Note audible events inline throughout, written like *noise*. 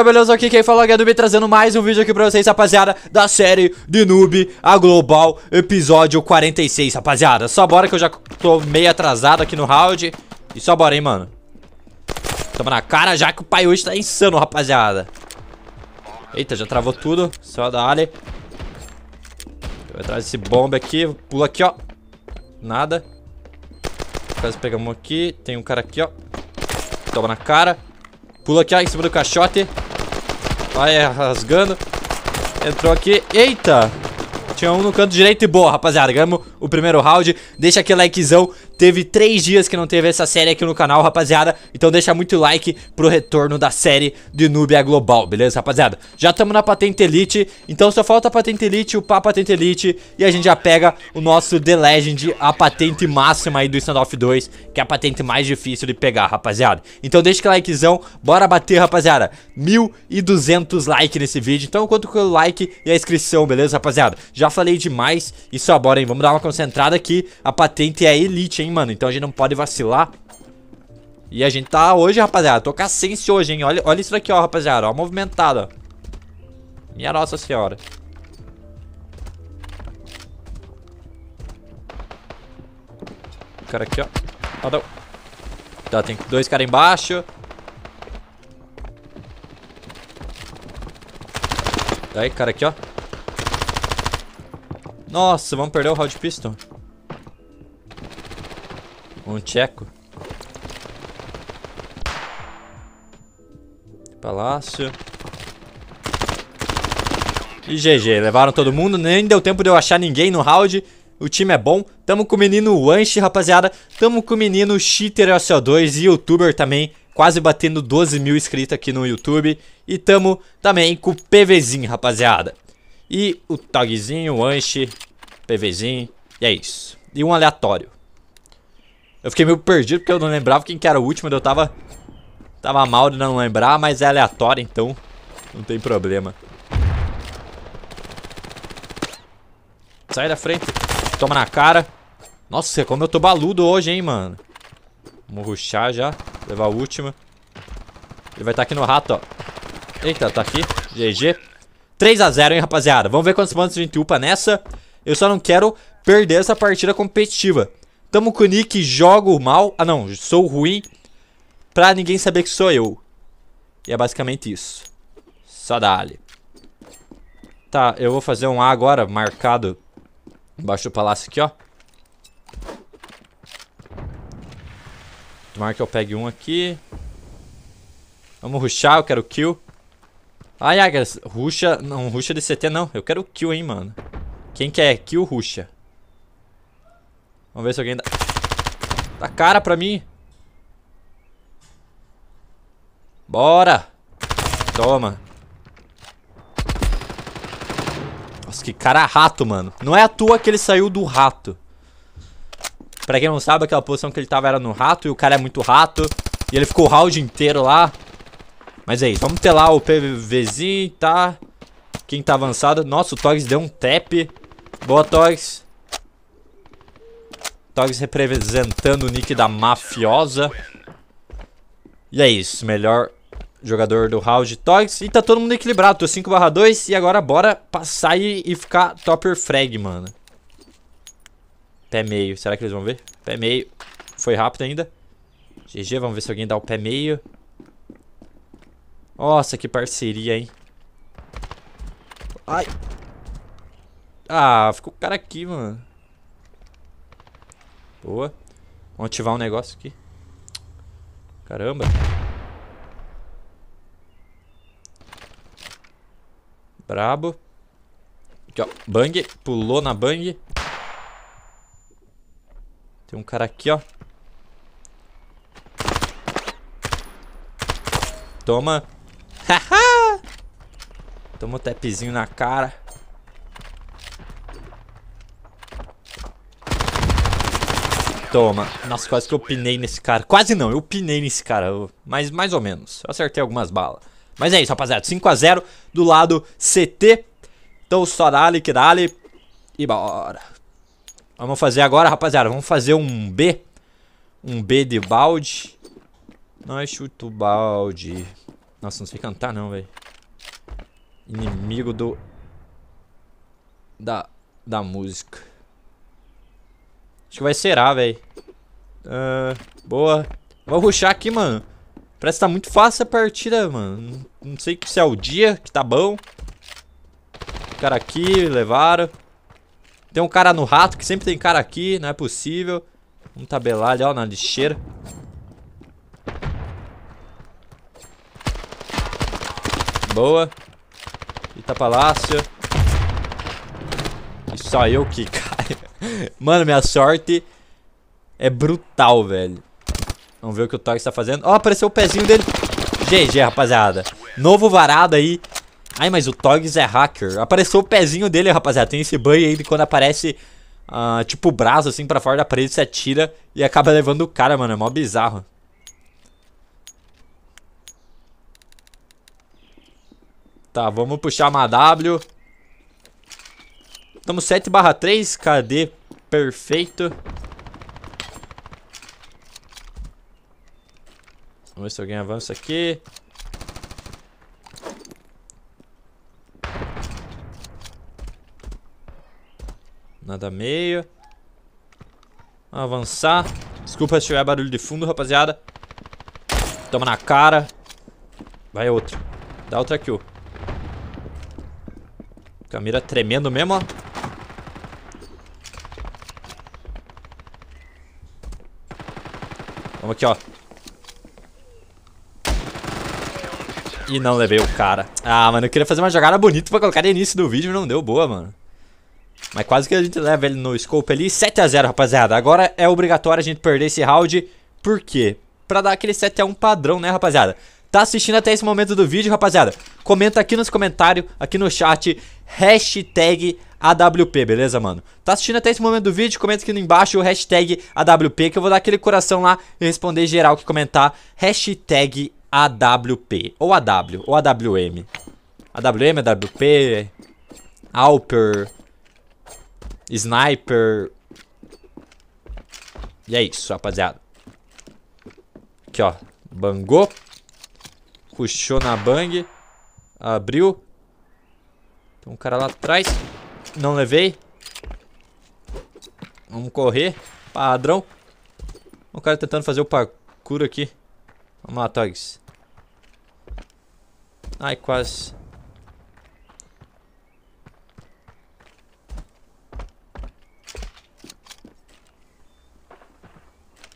galera, beleza? Aqui quem fala é Dubi trazendo mais um vídeo aqui pra vocês, rapaziada Da série de Noob, a Global, episódio 46, rapaziada Só bora que eu já tô meio atrasado aqui no round E só bora, hein, mano Tamo na cara já que o pai hoje tá insano, rapaziada Eita, já travou tudo Só da Ali Eu vou atrás desse bomba aqui Pula aqui, ó Nada Quase pegamos aqui Tem um cara aqui, ó Toma na cara Pula aqui, ó, em cima do caixote Vai rasgando. Entrou aqui. Eita! Tinha um no canto direito e boa, rapaziada. Ganhamos o primeiro round. Deixa aquele likezão. Teve três dias que não teve essa série aqui no canal, rapaziada. Então deixa muito like pro retorno da série de Nubia Global, beleza, rapaziada? Já estamos na patente Elite, então só falta a patente Elite, upar a patente Elite e a gente já pega o nosso The Legend, a patente máxima aí do Standoff 2, que é a patente mais difícil de pegar, rapaziada. Então deixa aquele likezão, bora bater, rapaziada. 1.200 likes nesse vídeo, então quanto que o like e a inscrição, beleza, rapaziada? Já falei demais e só bora, hein? Vamos dar uma concentrada aqui. A patente é Elite, hein? mano. Então a gente não pode vacilar. E a gente tá hoje, rapaziada. Tô com a Sense hoje, hein. Olha, olha isso daqui, ó, rapaziada. Ó, movimentada. Minha nossa senhora. Cara aqui, ó. Ah, Tá, tem dois caras embaixo. Aí, cara aqui, ó. Nossa, vamos perder o round pistol. Um tcheco. Palácio. E GG, levaram todo mundo, nem deu tempo de eu achar ninguém no round. O time é bom. Tamo com o menino Wanshi, rapaziada. Tamo com o menino Cheater so 2 e youtuber também. Quase batendo 12 mil inscritos aqui no YouTube. E tamo também com o PVzinho, rapaziada. E o tagzinho, o PVzinho. E é isso. E um aleatório. Eu fiquei meio perdido porque eu não lembrava quem que era o último. Eu tava, tava mal de não lembrar, mas é aleatório, então não tem problema. Sai da frente. Toma na cara. Nossa, como eu tô baludo hoje, hein, mano. Vamos ruxar já. Levar a última. Ele vai estar tá aqui no rato, ó. Eita, tá aqui. GG. 3x0, hein, rapaziada. Vamos ver quantos pontos a gente upa nessa. Eu só não quero perder essa partida competitiva. Tamo com o Nick, jogo mal. Ah, não, sou ruim. Pra ninguém saber que sou eu. E é basicamente isso. Só dá ali. Tá, eu vou fazer um A agora, marcado. Embaixo do palácio aqui, ó. Tomara que eu pegue um aqui. Vamos ruxar, eu quero kill. Ai, ai, ruxa. Não, ruxa de CT não. Eu quero kill, hein, mano. Quem quer kill, ruxa. Vamos ver se alguém dá... Dá cara pra mim. Bora. Toma. Nossa, que cara rato, mano. Não é à toa que ele saiu do rato. Pra quem não sabe, aquela posição que ele tava era no rato e o cara é muito rato. E ele ficou o round inteiro lá. Mas é isso, vamos ter lá o PVzinho, tá? Quem tá avançado. Nossa, o Togs deu um tap. Boa, Togs. Togs representando o nick da mafiosa. E é isso, melhor jogador do round Togs. E tá todo mundo equilibrado, tô 5 2. E agora bora passar e, e ficar topper frag, mano. Pé meio, será que eles vão ver? Pé meio, foi rápido ainda. GG, vamos ver se alguém dá o pé meio. Nossa, que parceria, hein. Ai. Ah, ficou o cara aqui, mano. Boa. Vamos ativar um negócio aqui. Caramba. Brabo. Aqui, ó. Bang. Pulou na bang. Tem um cara aqui, ó. Toma. *laughs* Toma o um tapzinho na cara. Toma. Nossa, quase que eu pinei nesse cara. Quase não, eu pinei nesse cara. Mas mais ou menos. Eu acertei algumas balas. Mas é isso, rapaziada. 5x0 do lado CT. Então, só dali que dali. E bora. Vamos fazer agora, rapaziada. Vamos fazer um B. Um B de balde. Nós chuto balde. Nossa, não sei cantar não, velho. Inimigo do... Da... Da música. Acho que vai será, velho. Uh, ah, boa. Vou ruxar aqui, mano. Parece que tá muito fácil a partida, mano. Não sei se é o dia que tá bom. O cara aqui, levaram. Tem um cara no rato, que sempre tem cara aqui, não é possível. Vamos tabelar ali, ó, na lixeira. Boa. Eita, palácio. E só eu que... Mano, minha sorte é brutal, velho. Vamos ver o que o Tox tá fazendo. Ó, oh, apareceu o pezinho dele. GG, rapaziada. Novo varado aí. Ai, mas o Togs é hacker. Apareceu o pezinho dele, rapaziada. Tem esse banho aí de quando aparece, uh, tipo, o braço, assim, pra fora da parede, você atira e acaba levando o cara, mano. É mó bizarro. Tá, vamos puxar uma W. Estamos 7 barra 3, KD perfeito. Vamos ver se alguém avança aqui. Nada meio. Vamos avançar. Desculpa se tiver barulho de fundo, rapaziada. Toma na cara. Vai outro. Dá outra kill. Camira tremendo mesmo, ó. Vamos aqui, ó. E não levei o cara. Ah, mano, eu queria fazer uma jogada bonita pra colocar no início do vídeo, não deu boa, mano. Mas quase que a gente leva ele no scope ali. 7x0, rapaziada. Agora é obrigatório a gente perder esse round. Por quê? Pra dar aquele 7x1 padrão, né, rapaziada? Tá assistindo até esse momento do vídeo, rapaziada? Comenta aqui nos comentários, aqui no chat, hashtag AWP, beleza, mano? Tá assistindo até esse momento do vídeo? Comenta aqui embaixo o hashtag AWP, que eu vou dar aquele coração lá e responder geral que comentar hashtag AWP, ou AW, ou AWM. AWM, AWP, Alper, Sniper. E é isso, rapaziada. Aqui, ó. Bangou. Puxou na bang. Abriu. Tem um cara lá atrás. Não levei. Vamos correr. Padrão. O cara tentando fazer o parkour aqui. Vamos lá, Togs. Ai, quase.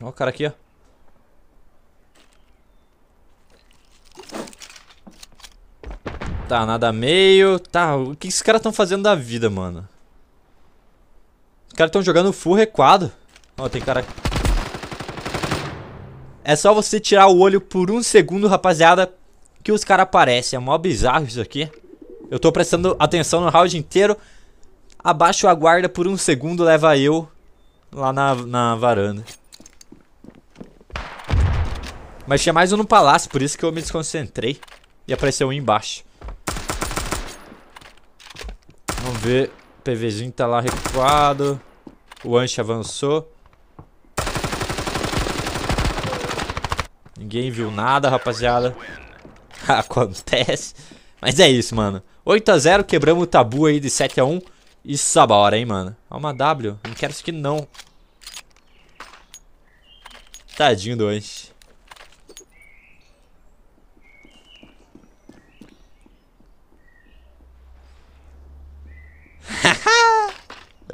Olha o cara aqui, ó. Tá, nada meio. Tá, o que esses caras estão fazendo da vida, mano? Os caras estão jogando full recuado. Ó, tem cara... É só você tirar o olho por um segundo, rapaziada, que os caras aparecem. É mó bizarro isso aqui. Eu tô prestando atenção no round inteiro. Abaixo a guarda por um segundo, leva eu lá na, na varanda. Mas tinha mais um no palácio, por isso que eu me desconcentrei. E apareceu um embaixo. Vamos ver. O PVzinho tá lá recuado. O Anche avançou. Ninguém viu nada, rapaziada. *laughs* Acontece. Mas é isso, mano. 8x0, quebramos o tabu aí de 7x1. isso é a hora, hein, mano. É uma W. Não quero isso aqui, não. Tadinho do Anche.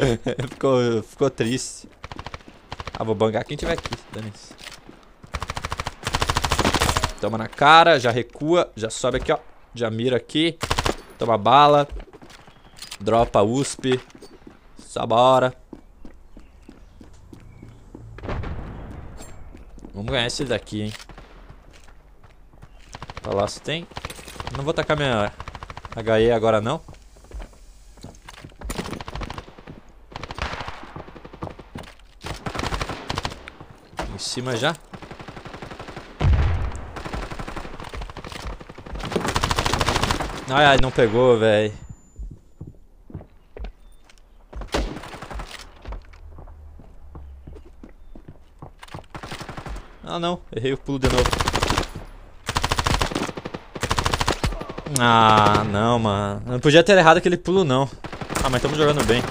*laughs* ficou, ficou triste. Ah, vou bangar quem tiver aqui, dane-se. Toma na cara, já recua, já sobe aqui, ó. Já mira aqui. Toma bala. Dropa USP. Só bora. Vamos ganhar esse daqui, hein. Palácio tem. Não vou tacar minha HE agora, não. cima já. Ai, ai, não pegou, velho. Ah, não. Errei o pulo de novo. Ah, não, mano. Não podia ter errado aquele pulo, não. Ah, mas estamos jogando bem.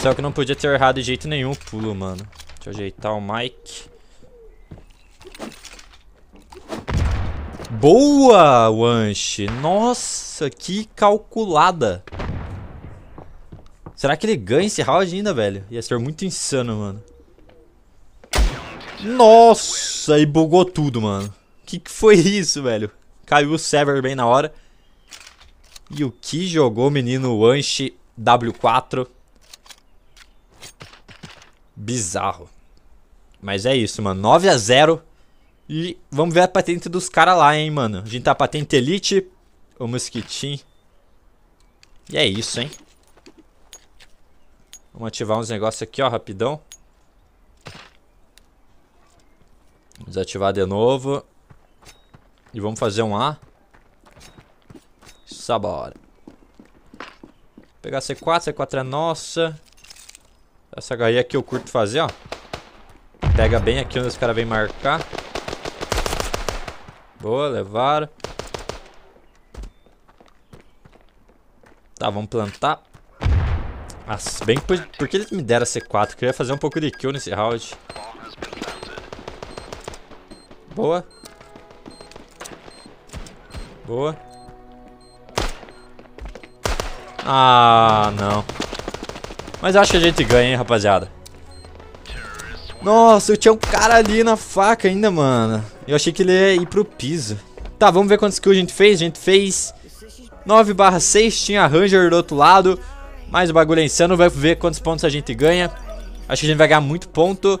Só que não podia ter errado de jeito nenhum o pulo, mano. Deixa eu ajeitar o mic. Boa, Wansh! Nossa, que calculada! Será que ele ganha esse round ainda, velho? Ia ser muito insano, mano. Nossa, e bugou tudo, mano. Que que foi isso, velho? Caiu o Sever bem na hora. E o que jogou, menino Wanshi W4? Bizarro. Mas é isso, mano. 9 a 0 E vamos ver a patente dos caras lá, hein, mano. A gente tá patente Elite, o Mosquitinho. E é isso, hein. Vamos ativar uns negócios aqui, ó, rapidão. Desativar de novo. E vamos fazer um A. Sabora. Vou pegar C4, C4 é nossa. Essa HE aqui eu curto fazer, ó. Pega bem aqui onde os caras vêm marcar. Boa, levaram. Tá, vamos plantar. Nossa, bem que... por que eles me deram C4? Queria fazer um pouco de kill nesse round. Boa. Boa. Ah, não. Mas acho que a gente ganha, hein, rapaziada. Nossa, eu tinha um cara ali na faca ainda, mano. Eu achei que ele ia ir pro piso. Tá, vamos ver quantos kills a gente fez. A gente fez 9 barra 6. Tinha Ranger do outro lado. Mais o bagulho é insano. Vai ver quantos pontos a gente ganha. Acho que a gente vai ganhar muito ponto.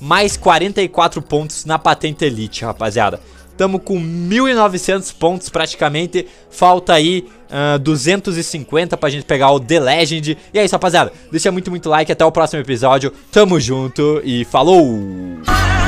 Mais 44 pontos na patente Elite, rapaziada. Estamos com 1.900 pontos praticamente. Falta aí uh, ah, 250 pra gente pegar o The Legend. E é isso, rapaziada. Deixa muito, muito like. Até o próximo episódio. Tamo junto e falou!